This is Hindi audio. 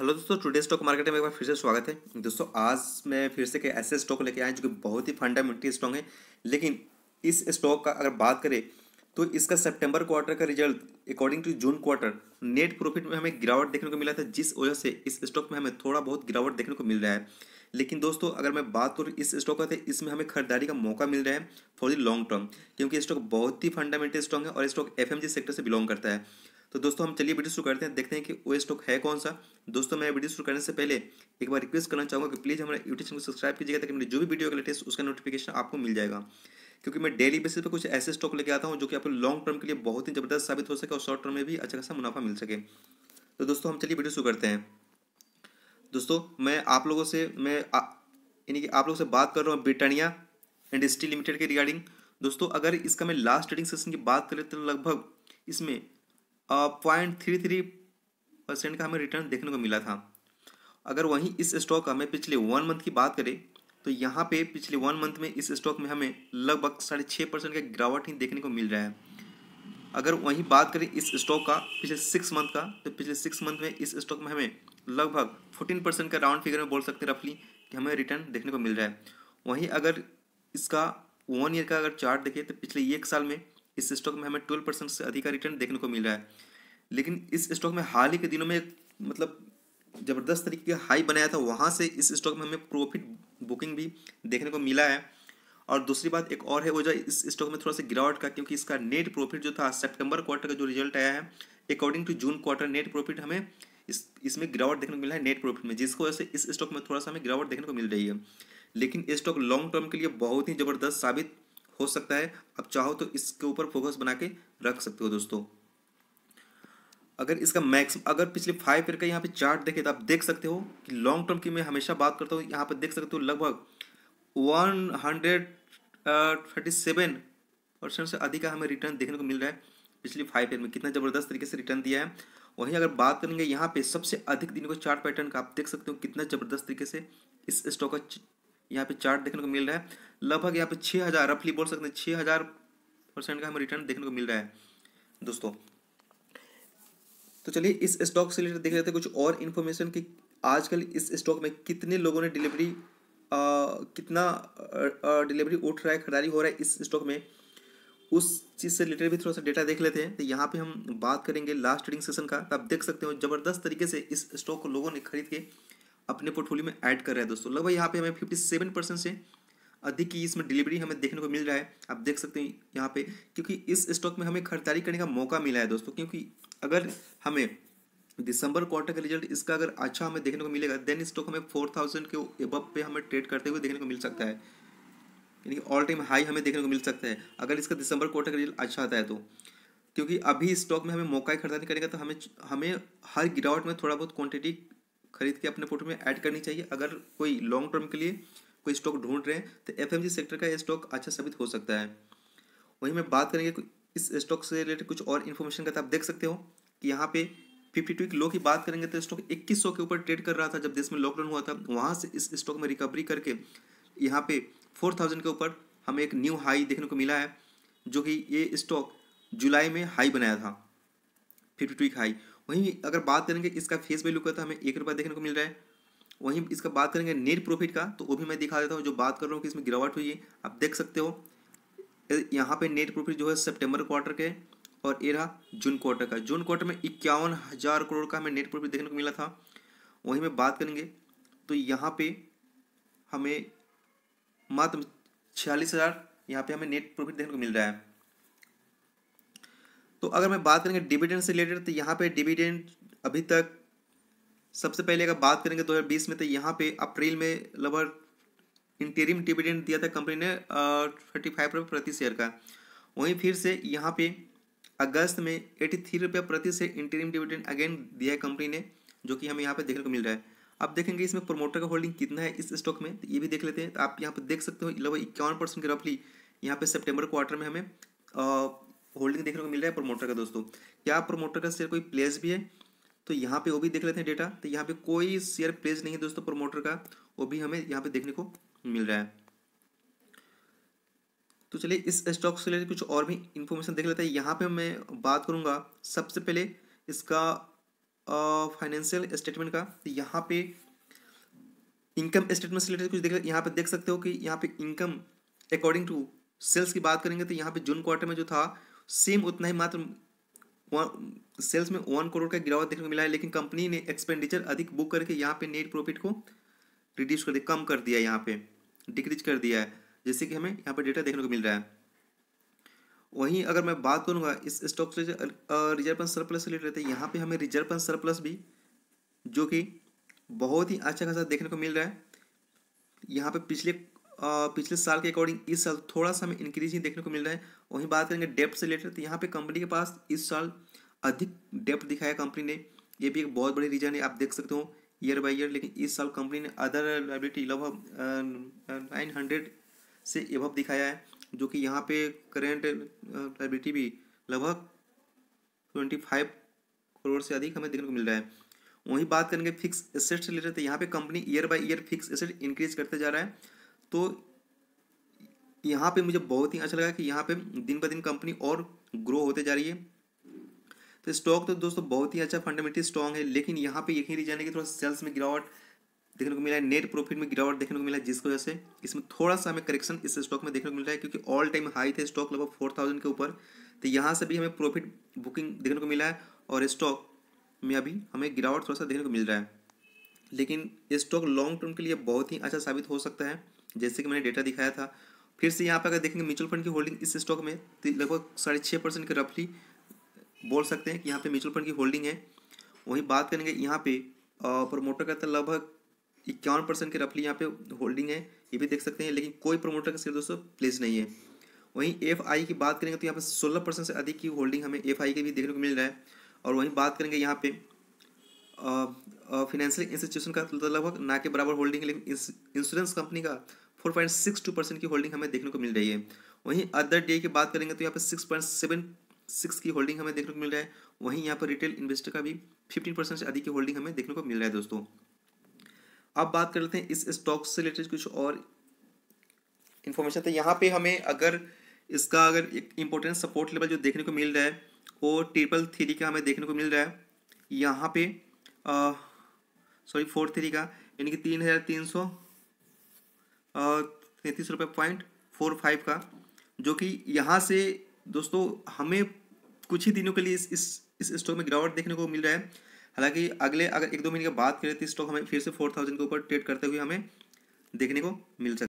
हेलो दोस्तों टुडे स्टॉक मार्केट में एक बार फिर से स्वागत है दोस्तों आज मैं फिर से ऐसे स्टॉक लेके आए जो कि बहुत ही फंडामेंटल स्टॉक है लेकिन इस स्टॉक का अगर बात करें तो इसका सितंबर क्वार्टर का result according to June quarter net profit में हमें गिरावट देखने को मिला था जिस वजह से इस स्टॉक में हमें थोड़ा बहुत गिरावट देखने को मिल रहा है लेकिन दोस्तों अगर मैं बात करूँ इस स्टॉक का तो इसमें हमें खरीदारी का मौका मिल रहा है फॉर द लॉन्ग टर्म क्योंकि स्टॉक बहुत ही फंडामेंटल स्टॉक है और स्टॉक एफ सेक्टर से बिलोंग करता है तो दोस्तों हम चलिए वीडियो शुरू करते हैं देखते हैं कि वो स्टॉक है कौन सा दोस्तों मैं वीडियो शुरू करने से पहले एक बार रिक्वेस्ट करना चाहूँगा कि प्लीज़ हमारे यूट्यूब चैनल को सब्सक्राइब कीजिएगा ताकि मेरी जो भी वीडियो का लेटेस्ट उसका नोटिफिकेशन आपको मिल जाएगा क्योंकि मैं डेली बेसिस पर कुछ ऐसे स्टॉक लेके आता हूँ जो कि आपको लॉन्ग टर्म के लिए बहुत ही ज़बरदस्त साबित हो सके और शॉर्ट टर्म में भी अच्छा खासा मुनाफा मिल सके तो दोस्तों हम चलिए वीडियो शुरू करते हैं दोस्तों मैं आप लोगों से मैं यानी कि आप लोगों से बात कर रहा हूँ ब्रिटानिया इंडस्ट्री लिमिटेड के रिगार्डिंग दोस्तों अगर इसका मैं लास्ट ट्रेडिंग सेशन की बात करें तो लगभग इसमें पॉइंट थ्री थ्री परसेंट का हमें रिटर्न देखने को मिला था अगर वहीं इस स्टॉक हमें पिछले वन मंथ की बात करें तो यहाँ पे पिछले वन मंथ में इस स्टॉक में हमें लगभग साढ़े छः परसेंट का गिरावट ही देखने को मिल रहा है अगर वहीं बात करें इस स्टॉक का पिछले सिक्स मंथ का तो पिछले सिक्स मंथ में इस स्टॉक में हमें लगभग फोर्टीन परसेंट का राउंड फिगर में बोल सकते हैं रफली कि हमें रिटर्न देखने को मिल रहा है वहीं अगर इसका वन ईयर का अगर चार्ट देखें तो पिछले एक साल में इस स्टॉक में हमें ट्वेल्व परसेंट से अधिक का रिटर्न देखने को मिल रहा है लेकिन इस स्टॉक में हाल ही के दिनों में मतलब ज़बरदस्त तरीके का हाई बनाया था वहाँ से इस स्टॉक में हमें प्रॉफिट बुकिंग भी देखने को मिला है और दूसरी बात एक और है वो जो इस स्टॉक में थोड़ा सा गिरावट का क्योंकि इसका नेट प्रॉफिट जो था सेप्टेम्बर क्वार्टर का जो रिजल्ट आया है according to June quarter net profit हमें इस इसमें गिरावट देखने को मिला है नेट प्रॉफिट में जिसको वजह से इस स्टॉक में थोड़ा सा हमें गिरावट देखने को मिल रही है लेकिन स्टॉक लॉन्ग टर्म के लिए बहुत ही ज़बरदस्त साबित हो सकता है आप चाहो तो इसके ऊपर फोकस बना के रख सकते हो दोस्तों अगर इसका मैक्सिम अगर पिछले फाइव ईयर का यहाँ पे चार्ट देखे तो आप देख सकते हो कि लॉन्ग टर्म की मैं हमेशा बात करता हूँ यहाँ पे देख सकते हो लगभग one hundred thirty seven percent से अधिक हमें रिटर्न देखने को मिल रहा है पिछले फाइव ईयर में कितना ज़बरदस्त तरीके से रिटर्न दिया है वहीं अगर बात करेंगे यहाँ पे सबसे अधिक दिन को चार्ट पैटर्न का आप देख सकते हो कितना ज़बरदस्त तरीके से इस स्टॉक का यहाँ पे चार्ट देखने को मिल रहा है लगभग यहाँ पे छः हज़ार रफली बोल सकते हैं छः हज़ार परसेंट का हमें रिटर्न देखने को मिल रहा है दोस्तों तो चलिए इस स्टॉक से रिलेटेड देख लेते हैं कुछ और इन्फॉर्मेशन कि आजकल इस स्टॉक में कितने लोगों ने डिलीवरी कितना डिलीवरी उठ रहा है खरीदारी हो रहा है इस स्टॉक में उस चीज़ से रिलेटेड भी थोड़ा सा डेटा देख लेते हैं तो यहाँ पे हम बात करेंगे लास्ट ट्रेडिंग सेशन का तो आप देख सकते हो जबरदस्त तरीके से इस स्टॉक को लोगों ने खरीद के अपने पोर्टफोलियो में ऐड कर रहे हैं दोस्तों लगभग यहाँ पे हमें फिफ्टी सेवन परसेंट से अधिक की इसमें डिलीवरी हमें देखने को मिल रहा है आप देख सकते हैं यहाँ पे क्योंकि इस स्टॉक में हमें खरीदारी करने का मौका मिला है दोस्तों क्योंकि अगर हमें दिसंबर क्वार्टर का रिजल्ट इसका अगर अच्छा हमें देखने को मिलेगा देन स्टॉक हमें फोर थाउजेंड के एबव पे हमें ट्रेड करते हुए देखने को मिल सकता है यानी कि ऑल टाइम हाई हमें देखने को मिल सकता है अगर इसका दिसंबर क्वार्टर का रिजल्ट अच्छा आता है तो क्योंकि अभी स्टॉक में हमें मौका ही खरीदारी करेगा तो हमें हमें हर गिरावट में थोड़ा बहुत क्वांटिटी खरीद के अपने पोर्टफोलियो में ऐड करनी चाहिए अगर कोई लॉन्ग टर्म के लिए कोई स्टॉक ढूंढ रहे हैं तो एफ सेक्टर का ये स्टॉक अच्छा साबित हो सकता है वहीं मैं बात करेंगे इस स्टॉक से रिलेटेड कुछ और इन्फॉर्मेशन का तो आप देख सकते हो कि यहाँ पे फिफ्टी टू लो की बात करेंगे तो स्टॉक इक्कीस सौ के ऊपर ट्रेड कर रहा था जब देश में लॉकडाउन हुआ था वहाँ से इस स्टॉक में रिकवरी करके यहाँ पे फोर थाउजेंड के ऊपर हमें एक न्यू हाई देखने को मिला है जो कि ये स्टॉक जुलाई में हाई बनाया था फिफ्टी टू हाई वहीं अगर बात करेंगे इसका फेस वैल्यू का तो हमें एक रुपया देखने को मिल रहा है वहीं इसका बात करेंगे नेट प्रॉफिट का तो वो भी मैं दिखा देता हूँ जो बात कर रहा हूँ कि इसमें गिरावट हुई है आप देख सकते हो यहाँ पे नेट प्रॉफिट जो है सितंबर क्वार्टर के और ये रहा जून क्वार्टर का जून क्वार्टर में इक्यावन हज़ार करोड़ का हमें नेट प्रॉफिट देखने को मिला था वहीं में बात करेंगे तो यहाँ पे हमें मात्र छियालीस हज़ार यहाँ पर हमें नेट प्रॉफिट देखने को मिल रहा है तो अगर मैं बात करेंगे डिविडेंड से रिलेटेड तो यहाँ पे डिविडेंड अभी तक सबसे पहले अगर बात करेंगे 2020 में तो यहाँ पे अप्रैल में लगभग इंटेरिम डिविडेंड दिया था कंपनी ने थर्टी फाइव रुपये प्रति शेयर का वहीं फिर से यहाँ पे अगस्त में एटी थ्री रुपये प्रति शेयर इंटेरिम डिविडेंड अगेन दिया है कंपनी ने जो कि हमें यहाँ पे देखने को मिल रहा है अब देखेंगे इसमें प्रोमोटर का होल्डिंग कितना है इस स्टॉक में तो ये भी देख लेते हैं तो आप यहाँ पर देख सकते हो लगभग इक्यावन परसेंट के रफली यहाँ पे सेप्टेम्बर क्वार्टर में हमें होल्डिंग देखने को मिल रहा है प्रोमोटर का दोस्तों क्या प्रोमोटर का शेयर कोई प्लेस भी है तो यहाँ पे वो भी देख लेते हैं डेटा तो यहाँ पे कोई शेयर प्लेस नहीं है दोस्तों प्रोमोटर का वो भी हमें यहाँ पे देखने को मिल रहा है तो चलिए इस स्टॉक से रिलेटेड कुछ और भी इन्फॉर्मेशन देख लेते हैं यहाँ पे मैं बात करूँगा सबसे पहले इसका फाइनेंशियल स्टेटमेंट का तो यहाँ पे इनकम स्टेटमेंट से रिलेटेड कुछ देख यहाँ पे देख सकते हो कि यहाँ पे इनकम अकॉर्डिंग टू सेल्स की बात करेंगे तो यहाँ पे जून क्वार्टर में जो था सेम उतना ही मात्र सेल्स में वन करोड़ का गिरावट देखने को मिला है लेकिन कंपनी ने एक्सपेंडिचर अधिक बुक करके यहाँ पे नेट प्रॉफिट को रिड्यूस कर दिया कम कर दिया यहाँ पे डिक्रीज कर दिया है जैसे कि हमें यहाँ पर डेटा देखने को मिल रहा है वहीं अगर मैं बात करूँगा इस स्टॉक से रिजर्व पंथ सरप्लस से रहते हैं यहाँ पर हमें रिजर्व पंथ सरप्लस भी जो कि बहुत ही अच्छा खासा देखने को मिल रहा है यहाँ पे पिछले पिछले साल के अकॉर्डिंग इस साल थोड़ा सा हमें इंक्रीज ही देखने को मिल रहा है वहीं बात करेंगे डेप्ट से रिलेटेड तो यहाँ पे कंपनी के पास इस साल अधिक डेप्ट दिखाया कंपनी ने ये भी एक बहुत बड़ी रीजन है आप देख सकते हो ईयर बाई ईयर लेकिन इस साल कंपनी ने अदर लाइबिलिटी लगभग नाइन हंड्रेड से एभव दिखाया है जो कि यहाँ पे करेंट लाइबिलिटी भी लगभग ट्वेंटी फाइव करोड़ से अधिक हमें देखने को मिल रहा है वहीं बात करेंगे फिक्स एसेट से रिलेटेड तो यहाँ पे company year by year fix asset increase करते जा रहा है तो यहाँ पे मुझे बहुत ही अच्छा लगा कि यहाँ पे दिन ब दिन कंपनी और ग्रो होते जा रही है तो स्टॉक तो दोस्तों बहुत ही अच्छा फंडामेंटली स्ट्रॉन्ग है लेकिन यहाँ पे यही रीजन है कि थोड़ा सेल्स में गिरावट देखने को मिला है नेट प्रॉफिट में गिरावट देखने को मिला है जिसकी वजह से इसमें थोड़ा सा हमें करेक्शन इस स्टॉक में देखने को मिल रहा है क्योंकि ऑल टाइम हाई थे स्टॉक लगभग फोर थाउजेंड के ऊपर तो यहाँ से भी हमें प्रॉफिट बुकिंग देखने को मिला है और स्टॉक में अभी हमें गिरावट थोड़ा सा देखने को मिल रहा है लेकिन ये स्टॉक लॉन्ग टर्म के लिए बहुत ही अच्छा साबित हो सकता है जैसे कि मैंने डेटा दिखाया था फिर से यहाँ पर अगर देखेंगे म्यूचुअल फंड की होल्डिंग इस स्टॉक में तो लगभग साढ़े छः परसेंट के रफली बोल सकते हैं कि यहाँ पे म्यूचुअल फंड की होल्डिंग है वहीं बात करेंगे यहाँ पे प्रोमोटर का तो लगभग इक्यावन परसेंट के रफली यहाँ पे होल्डिंग है ये भी देख सकते हैं लेकिन कोई प्रोमोटर का शेयर दोस्तों प्लेस नहीं है वहीं एफ आई की बात करेंगे तो यहाँ पर सोलह परसेंट से अधिक की होल्डिंग हमें एफ आई भी देखने को मिल रहा है और वहीं बात करेंगे यहाँ पे फाइनेंशियल इंस्टीट्यूशन का तो लगभग ना के बराबर होल्डिंग है लेकिन इंश्योरेंस कंपनी का फोर परसेंट की होल्डिंग हमें देखने को मिल रही है वहीं अदर डे की बात करेंगे तो यहाँ पर सिक्स की होल्डिंग हमें देखने को मिल रहा है वहीं यहाँ पर रिटेल इन्वेस्टर का भी फिफ्टीन परसेंट से अधिक की होल्डिंग हमें देखने को मिल रहा है दोस्तों अब बात कर लेते हैं इस स्टॉक से रिलेटेड कुछ और इन्फॉर्मेशन तो यहाँ पे हमें अगर इसका अगर एक इम्पोर्टेंट सपोर्ट लेवल जो देखने को मिल रहा है वो ट्रिपल थ्री का हमें देखने को मिल रहा है यहाँ पे सॉरी फोर थ्री का यानी कि तीन हज़ार तीन सौ तैंतीस रुपये पॉइंट फोर फाइव का जो कि यहाँ से दोस्तों हमें कुछ ही दिनों के लिए इस इस स्टॉक में गिरावट देखने को मिल रहा है हालांकि अगले अगर एक दो महीने के बाद करें तो स्टॉक हमें फिर से फोर थाउजेंड के ऊपर ट्रेड करते हुए हमें देखने को मिल सकता